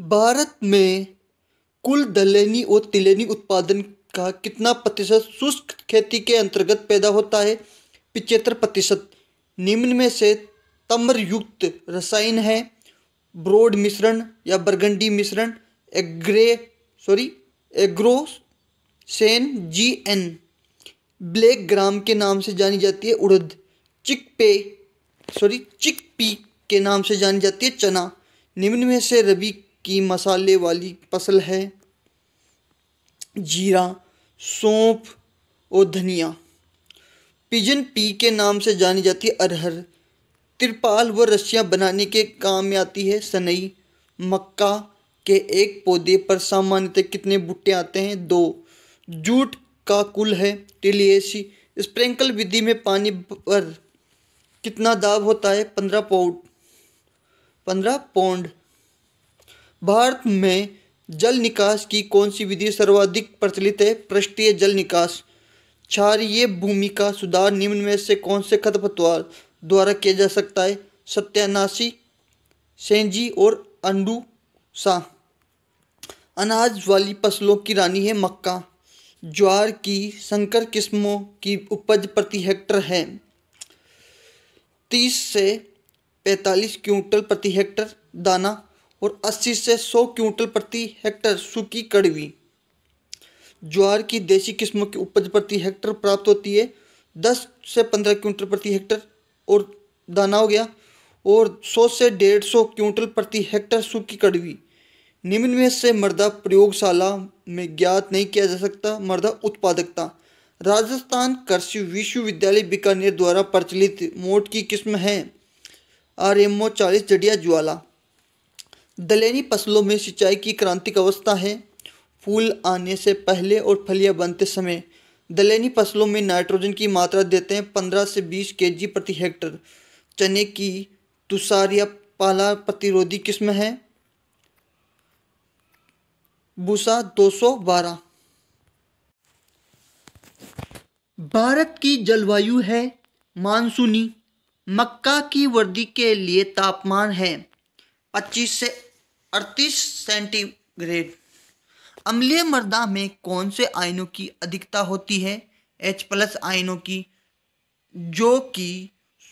भारत में कुल दलहनी और तिलहनी उत्पादन का कितना प्रतिशत शुष्क खेती के अंतर्गत पैदा होता है पिचहत्तर प्रतिशत निम्न में से तम्रयुक्त रसायन है ब्रोड मिश्रण या बरगंडी मिश्रण एग्रे sorry Agrosan G N black gram के नाम से जानी जाती है उड़द चिक पे सॉरी चिक पी के नाम से जानी जाती है चना निम्न में से रबी की मसाले वाली फसल है जीरा सौंफ और धनिया पिजन पी के नाम से जानी जाती है अरहर तिरपाल व रस्सियाँ बनाने के काम में आती है सनई मक्का के एक पौधे पर सामान्यतः कितने बुट्टे आते हैं दो जूट का कुल है टिलियसी स्प्रिंकल विधि में पानी पर कितना दाब होता है पंद्रह पाउंड पंद्रह पौंड भारत में जल निकास की कौन सी विधि सर्वाधिक प्रचलित है पृष्ठीय जल निकास क्षारीय भूमि का सुधार निम्न में से कौन से खतपतवार द्वारा किया जा सकता है सत्यानाशी सेंजी और अंडू सा अनाज वाली फसलों की रानी है मक्का ज्वार की संकर किस्मों की उपज प्रति हेक्टर है तीस से पैंतालीस क्विंटल प्रति हेक्टर दाना और 80 से 100 क्विंटल प्रति हेक्टर सूखी कड़वी ज्वार की देसी किस्मों की उपज प्रति हेक्टर प्राप्त होती है 10 से 15 क्विंटल प्रति हेक्टर और दाना हो गया और 100 से 150 क्विंटल प्रति हेक्टर सूखी कड़वी निम्न में से मृदा प्रयोगशाला में ज्ञात नहीं किया जा सकता मर्दा उत्पादकता राजस्थान कृषि विश्वविद्यालय बीकानेर द्वारा प्रचलित मोट की किस्म है आर एम ओ चालीस जडिया ज्वाला दलेरी फसलों में सिंचाई की क्रांतिक अवस्था है फूल आने से पहले और फलियां बनते समय दलेरी फसलों में नाइट्रोजन की मात्रा देते हैं पंद्रह से बीस के प्रति हेक्टर चने की तुषार या पाला प्रतिरोधी किस्म है भूसा 212 भारत की जलवायु है मानसूनी मक्का की वर्दी के लिए तापमान है 25 से अड़तीस सेंटीग्रेड अम्लीय मृदा में कौन से आयनों की अधिकता होती है एच प्लस आयनों की जो कि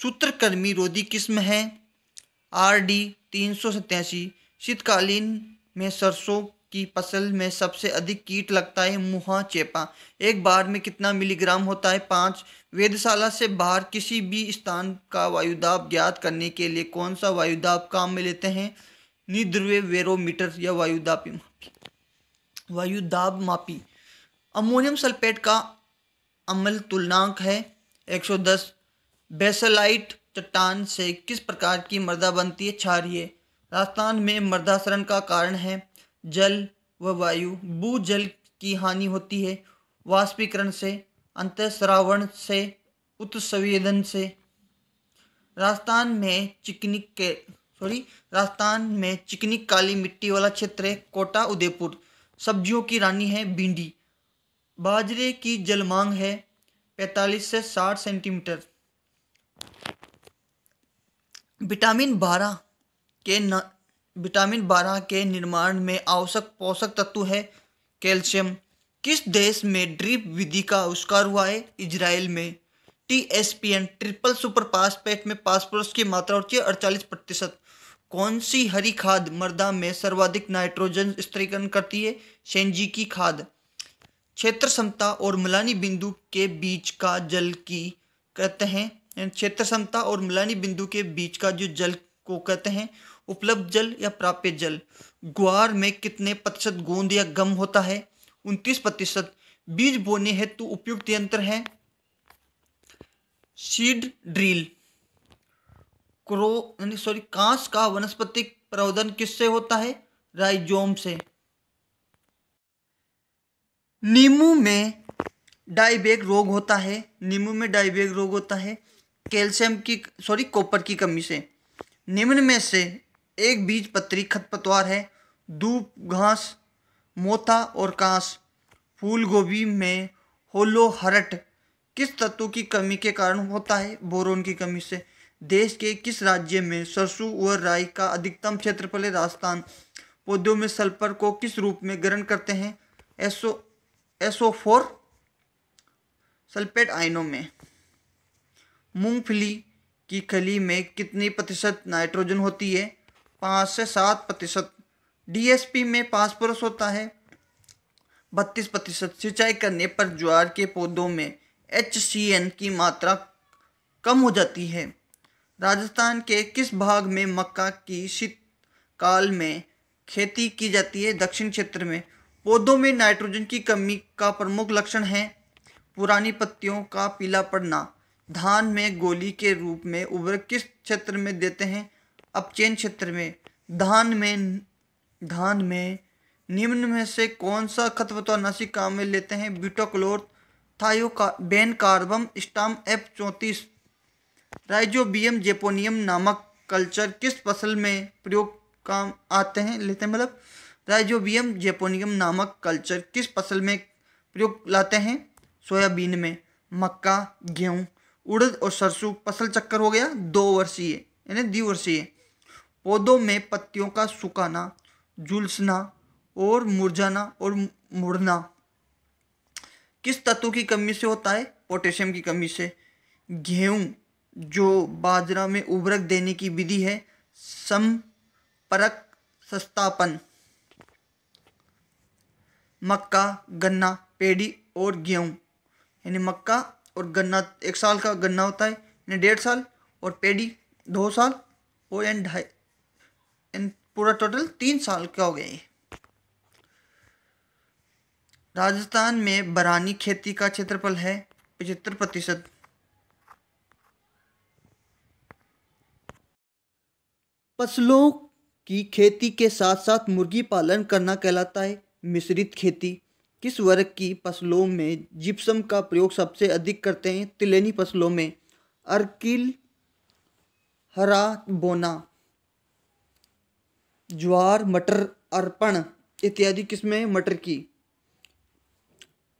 सूत्रकर्मी रोधी किस्म है आर डी तीन सौ सत्यासी शीतकालीन में सरसों की फसल में सबसे अधिक कीट लगता है मुहा चेपा एक बार में कितना मिलीग्राम होता है पाँच वेधशाला से बाहर किसी भी स्थान का वायुदाब ज्ञात करने के लिए कौन सा वायुदाब काम में लेते हैं निद्रव्य वेरोमीटर या वायुदाब मापी वायुदाब मापी अमोनियम सल्फेट का अमल तुलनांक है 110 बेसलाइट चट्टान से किस प्रकार की मर्दा बनती है क्षारीय राजस्थान में मर्दासरण का कारण है जल व वायु भू जल की हानि होती है वाष्पीकरण से अंतस्रावण से उत्सवेदन से राजस्थान में चिकनी के सॉरी राजस्थान में चिकनी काली मिट्टी वाला क्षेत्र है कोटा उदयपुर सब्जियों की रानी है भिंडी बाजरे की जल मांग है 45 से 60 सेंटीमीटर विटामिन बारह के न विटामिन बारह के निर्माण में आवश्यक पोषक तत्व है कैल्शियम किस देश में ड्रिप विधि का आविष्कार हुआ है इजराइल में टी एस पी एन ट्रिपल सुपर फास्फेट में पासपोर्ट की मात्रा होती है अड़चालीस प्रतिशत कौन सी हरी खाद मृदा में सर्वाधिक नाइट्रोजन स्त्रीकरण करती है शेंजी की खाद क्षेत्र समता और मिलानी बिंदु के बीच का जल की कहते हैं क्षेत्र समता और मिलानी बिंदु के बीच का जो जल को कहते हैं उपलब्ध जल या प्राप्य जल ग्वार में कितने प्रतिशत गोंद या गम होता है उनतीस प्रतिशत बीज बोने हेतु उपयुक्त यंत्र है सीड ड्रिल क्रो यानी सॉरी कांस का वनस्पतिक प्रवर्धन किससे होता है राइजोम से नींबू में डाइबेग रोग होता है नींबू में डाइबेग रोग होता है कैल्शियम की सॉरी कॉपर की कमी से निम्न में से एक बीज पत्री खतपतवार है धूप घास मोथा और कांस फूल गोभी में होलोहरट किस तत्व की कमी के कारण होता है बोरोन की कमी से देश के किस राज्य में सरसों व राई का अधिकतम क्षेत्रफल राजस्थान पौधों में सल्फर को किस रूप में ग्रहण करते हैं एसओ एसओ फोर सल्फेट आयनों में मूंगफली की खली में कितनी प्रतिशत नाइट्रोजन होती है पाँच से सात प्रतिशत डीएसपी में पासपोरस होता है बत्तीस प्रतिशत सिंचाई करने पर ज्वार के पौधों में एच की मात्रा कम हो जाती है राजस्थान के किस भाग में मक्का की शीतकाल में खेती की जाती है दक्षिण क्षेत्र में पौधों में नाइट्रोजन की कमी का प्रमुख लक्षण है पुरानी पत्तियों का पीला पड़ना धान में गोली के रूप में उभर किस क्षेत्र में देते हैं अपचैन क्षेत्र में धान में धान में निम्न में से कौन सा खतवतनाशी काम में लेते हैं butachlor thiobencarb Stam F चौंतीस राइजोबियम जेपोनियम नामक कल्चर किस फसल में प्रयोग काम आते हैं लेते हैं मतलब राइजोबियम जेपोनियम नामक कल्चर किस फसल में प्रयोग लाते हैं सोयाबीन में मक्का गेहूँ उड़द और सरसों फसल चक्कर हो गया दो वर्षीय यानी द्विवर्षीय पौधों में पत्तियों का सुखाना झुलसना और मुरझाना और मुड़ना किस तत्व की कमी से होता है पोटेशियम की कमी से गेहूँ जो बाजरा में उर्वरक देने की विधि है संपरक सस्तापन मक्का गन्ना पेड़ी और गेहूँ यानी मक्का और गन्ना एक साल का गन्ना होता है यानी डेढ़ साल और पेड़ी दो साल और एन ढाई एन पूरा टोटल तीन साल का हो गया है राजस्थान में बरानी खेती का क्षेत्रफल है पचहत्तर प्रतिशत फसलों की खेती के साथ साथ मुर्गी पालन करना कहलाता है मिश्रित खेती किस वर्ग की फसलों में जिप्सम का प्रयोग सबसे अधिक करते हैं तिलेनी फसलों में अर्किल हरा बोना ज्वार मटर अर्पण इत्यादि किस्में मटर की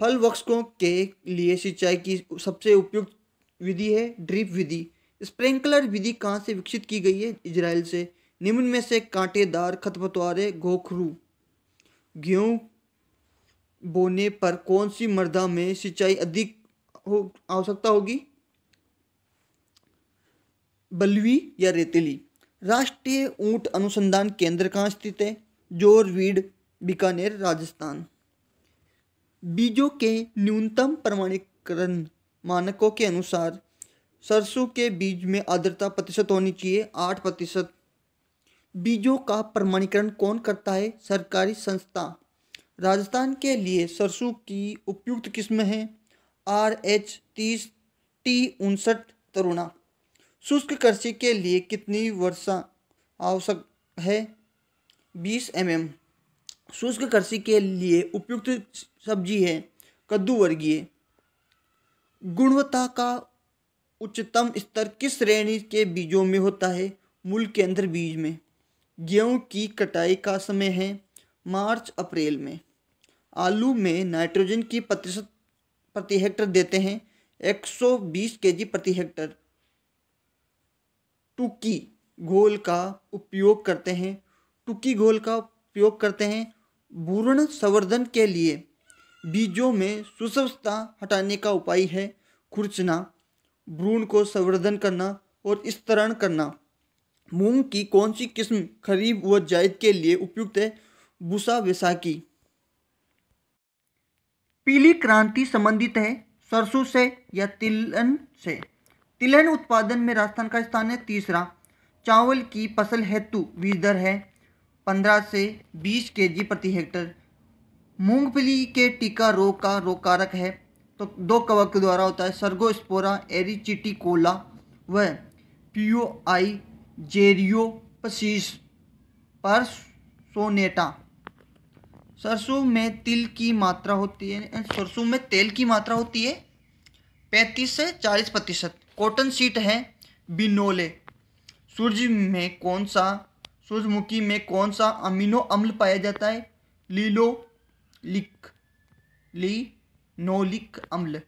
फल वृक्षों के लिए सिंचाई की सबसे उपयुक्त विधि है ड्रिप विधि स्प्रिंकलर विधि कहाँ से विकसित की गई है इजराइल से निम्न में से कांटेदार खतपतवारे गोखरू गेहूँ बोने पर कौन सी मृदा में सिंचाई अधिक हो आवश्यकता होगी बलवी या रेतीली राष्ट्रीय ऊंट अनुसंधान केंद्र कहाँ स्थित है जोरवीड बीकानेर राजस्थान बीजों के न्यूनतम प्रमाणीकरण मानकों के अनुसार सरसों के बीज में आर्द्रता प्रतिशत होनी चाहिए आठ प्रतिशत बीजों का प्रमाणीकरण कौन करता है सरकारी संस्था राजस्थान के लिए सरसों की उपयुक्त किस्म है आर एच तीस टी उनसठ तरुणा शुष्क कृषि के लिए कितनी वर्षा आवश्यक है बीस एम एम शुष्क कृषि के लिए उपयुक्त सब्जी है कद्दू वर्गीय गुणवत्ता का उच्चतम स्तर किस श्रेणी के बीजों में होता है मूल के अंदर बीज में गेहूं की कटाई का समय है मार्च अप्रैल में आलू में नाइट्रोजन की प्रतिशत प्रति हेक्टर देते हैं 120 केजी प्रति हेक्टर टुकी घोल का उपयोग करते हैं टुकी घोल का उपयोग करते हैं भूर्ण संवर्धन के लिए बीजों में सुसवस्ता हटाने का उपाय है खुरचना भ्रूण को संवर्धन करना और स्तरण करना मूंग की कौन सी किस्म खरीफ व जायद के लिए उपयुक्त है भूसा वैसाखी पीली क्रांति संबंधित है सरसों से या तिलन से तिलहन उत्पादन में राजस्थान का स्थान है तीसरा चावल की फसल हेतु बीज दर है पंद्रह से बीस के जी प्रति हेक्टर मूंगफली के टीका रोग का रोग कारक है तो दो कवक के द्वारा होता है सर्गोस्पोरा एरिचिटिकोला व पीओ आई जेरियो पसीस सोनेटा सरसों में तिल की मात्रा होती है सरसों में तेल की मात्रा होती है पैंतीस से चालीस प्रतिशत कॉटन सीट है बिनोले सूर्य में कौन सा सूर्यमुखी में कौन सा अमीनो अम्ल पाया जाता है लीलो लिक ली नोलिक अम्ल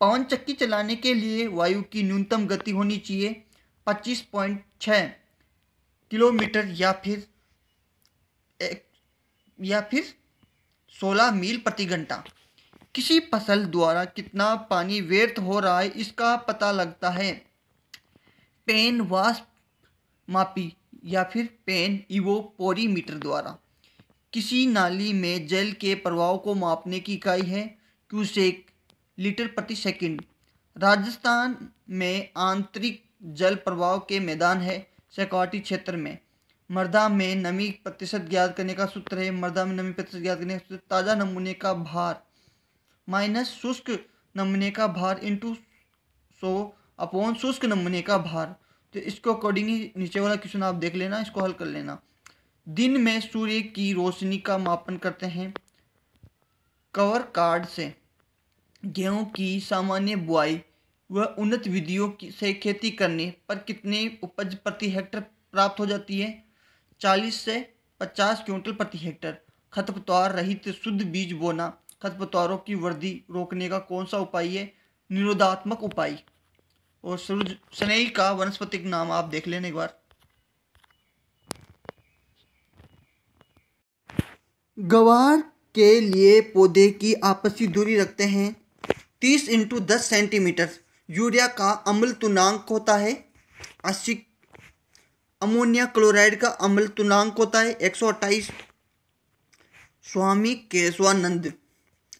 पवन चक्की चलाने के लिए वायु की न्यूनतम गति होनी चाहिए 25.6 किलोमीटर या फिर एक, या फिर 16 मील प्रति घंटा किसी फसल द्वारा कितना पानी व्यर्थ हो रहा है इसका पता लगता है पेन वास्प मापी या फिर पेन इवोपोरीमीटर द्वारा किसी नाली में जल के प्रवाह को मापने की इकाई है क्यूसेक लीटर प्रति सेकंड राजस्थान में आंतरिक जल प्रवाह के मैदान है सैकॉटी क्षेत्र में मृदा में नमी प्रतिशत ज्ञात करने का सूत्र है मृदा में नमी प्रतिशत ज्ञात करने का सूत्र ताज़ा नमूने का भार माइनस शुष्क नमूने का भार इंटू सो अपॉन शुष्क नमूने का भार तो इसको अकॉर्डिंगली नीचे वाला क्वेश्चन आप देख लेना इसको हल कर लेना दिन में सूर्य की रोशनी का मापन करते हैं कवर कार्ड से गेहूं की सामान्य बुआई व उन्नत विधियों से खेती करने पर कितने उपज प्रति हेक्टर प्राप्त हो जाती है चालीस से पचास क्विंटल प्रति हेक्टर खतपतवार रहित शुद्ध बीज बोना खतपतवारों की वृद्धि रोकने का कौन सा उपाय है निरोधात्मक उपाय और सूर्य स्नेही का वनस्पतिक नाम आप देख लेने एक बार गवार के लिए पौधे की आपसी दूरी रखते हैं तीस इंटू दस सेंटीमीटर यूरिया का अम्ल तुनांक होता है अस्सी अमोनिया क्लोराइड का अम्ल तुनांक होता है एक सौ अट्ठाईस स्वामी केशवानंद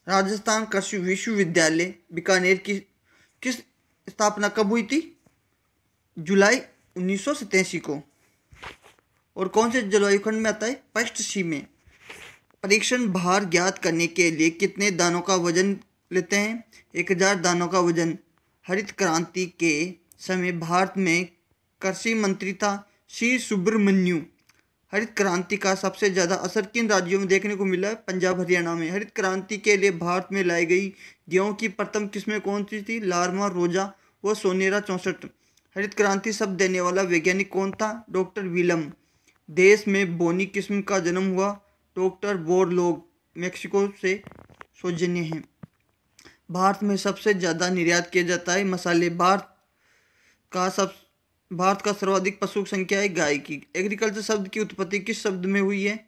राजस्थान कृषि विश्वविद्यालय बीकानेर की किस स्थापना कब हुई थी जुलाई उन्नीस को और कौन से जलवायु खंड में आता है पश्चिम में परीक्षण भार ज्ञात करने के लिए कितने दानों का वजन लेते हैं एक हजार दानों का वजन हरित क्रांति के समय भारत में कृषि मंत्री था श्री सुब्रमण्यु हरित क्रांति का सबसे ज़्यादा असर किन राज्यों में देखने को मिला पंजाब हरियाणा में हरित क्रांति के लिए भारत में लाई गई गेहूँ की प्रथम किस्में कौन सी थी लार्मा रोजा व सोनेरा चौंसठ हरित क्रांति शब्द देने वाला वैज्ञानिक कौन था डॉक्टर विलम देश में बोनी किस्म का जन्म हुआ डॉक्टर लोग मेक्सिको से सौजन्य हैं भारत में सबसे ज़्यादा निर्यात किया जाता है मसाले भारत का सब भारत का सर्वाधिक पशु संख्या है गाय की एग्रीकल्चर शब्द की उत्पत्ति किस शब्द में हुई है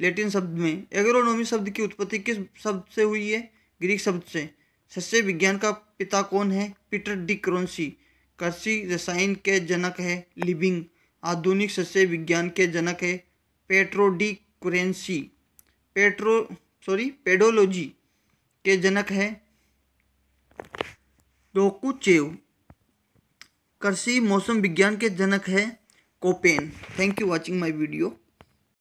लेटिन शब्द में एग्रोनॉमी शब्द की उत्पत्ति किस शब्द से हुई है ग्रीक शब्द से सस्य विज्ञान का पिता कौन है पीटर डी क्रोन्सी कृषि रसायन के जनक है लिविंग आधुनिक सस्य विज्ञान के जनक है petro D currency petro sorry pedology के जनक है डोकुचेव कृषि मौसम विज्ञान के जनक है Koppen thank you watching my video